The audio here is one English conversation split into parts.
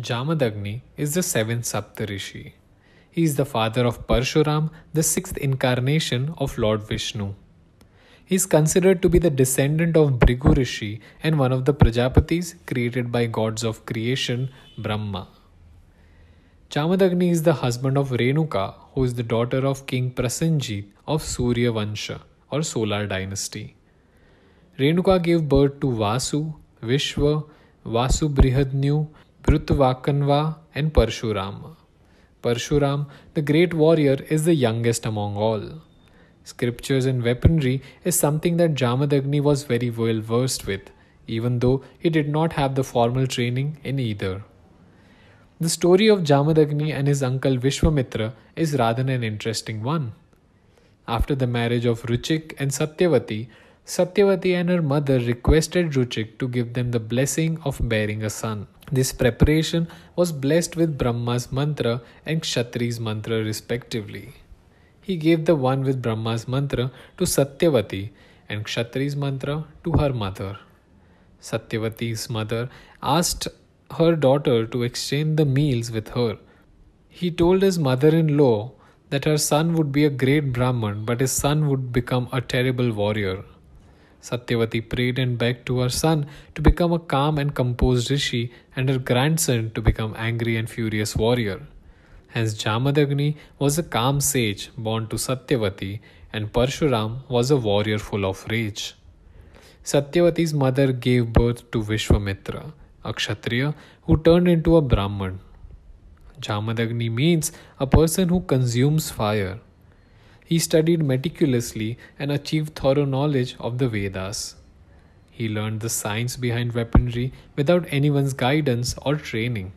Jamadagni is the seventh Saptarishi. He is the father of Parshuram, the sixth incarnation of Lord Vishnu. He is considered to be the descendant of Brigu Rishi and one of the Prajapatis created by gods of creation, Brahma. Chamadagni is the husband of Renuka, who is the daughter of King Prasenjit of Surya Vansha or Solar Dynasty. Renuka gave birth to Vasu, Vishwa, Vasu Brihadnyu, Prithuvakanva, and Parshurama. Parshuram, the great warrior, is the youngest among all. Scriptures and weaponry is something that Jamadagni was very well versed with, even though he did not have the formal training in either. The story of Jamadagni and his uncle Vishwamitra is rather an interesting one. After the marriage of Ruchik and Satyavati, Satyavati and her mother requested Ruchik to give them the blessing of bearing a son. This preparation was blessed with Brahma's mantra and Kshatri's mantra respectively. He gave the one with Brahma's mantra to Satyavati and Kshatri's mantra to her mother. Satyavati's mother asked her daughter to exchange the meals with her. He told his mother in law that her son would be a great Brahman, but his son would become a terrible warrior. Satyavati prayed and begged to her son to become a calm and composed rishi and her grandson to become angry and furious warrior. Hence Jamadagni was a calm sage born to Satyavati and Parshuram was a warrior full of rage. Satyavati's mother gave birth to Vishwamitra, a Kshatriya who turned into a Brahman. Jamadagni means a person who consumes fire. He studied meticulously and achieved thorough knowledge of the Vedas. He learned the science behind weaponry without anyone's guidance or training.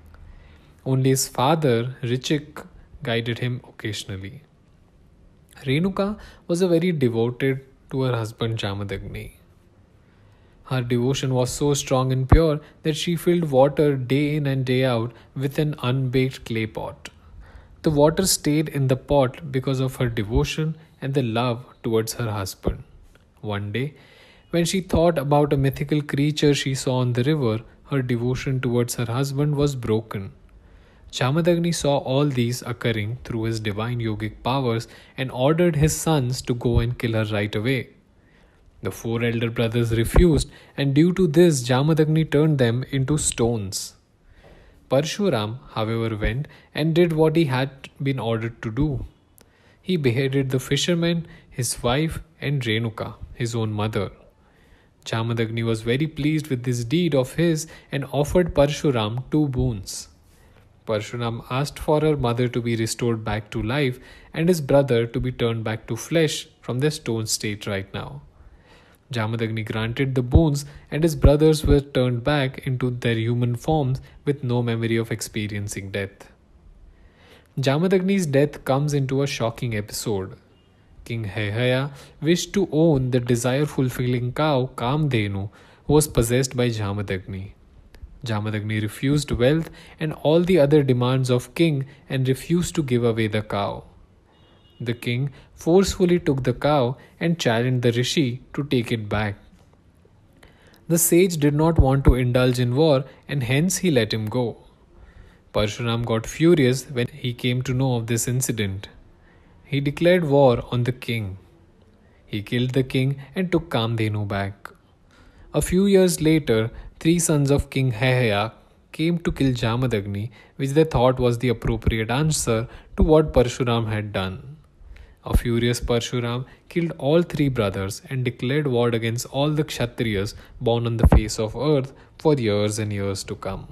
Only his father, Richik, guided him occasionally. Renuka was very devoted to her husband Jamadagni. Her devotion was so strong and pure that she filled water day in and day out with an unbaked clay pot. The water stayed in the pot because of her devotion and the love towards her husband. One day, when she thought about a mythical creature she saw on the river, her devotion towards her husband was broken. Chamadagni saw all these occurring through his divine yogic powers and ordered his sons to go and kill her right away. The four elder brothers refused, and due to this, Jamadagni turned them into stones. Parshuram, however, went and did what he had been ordered to do. He beheaded the fisherman, his wife, and Renuka, his own mother. Chamadagni was very pleased with this deed of his and offered Parshuram two boons. Parshuram asked for her mother to be restored back to life and his brother to be turned back to flesh from their stone state right now. Jamadagni granted the boons, and his brothers were turned back into their human forms with no memory of experiencing death. Jamadagni's death comes into a shocking episode. King Haihaya wished to own the desire fulfilling cow Kamdenu, who was possessed by Jamadagni. Jamadagni refused wealth and all the other demands of king and refused to give away the cow. The king forcefully took the cow and challenged the rishi to take it back. The sage did not want to indulge in war and hence he let him go. Parshuram got furious when he came to know of this incident. He declared war on the king. He killed the king and took Kamdhenu back. A few years later, three sons of King Heheya came to kill Jamadagni, which they thought was the appropriate answer to what Parshuram had done. A furious Parshuram killed all three brothers and declared war against all the Kshatriyas born on the face of earth for years and years to come.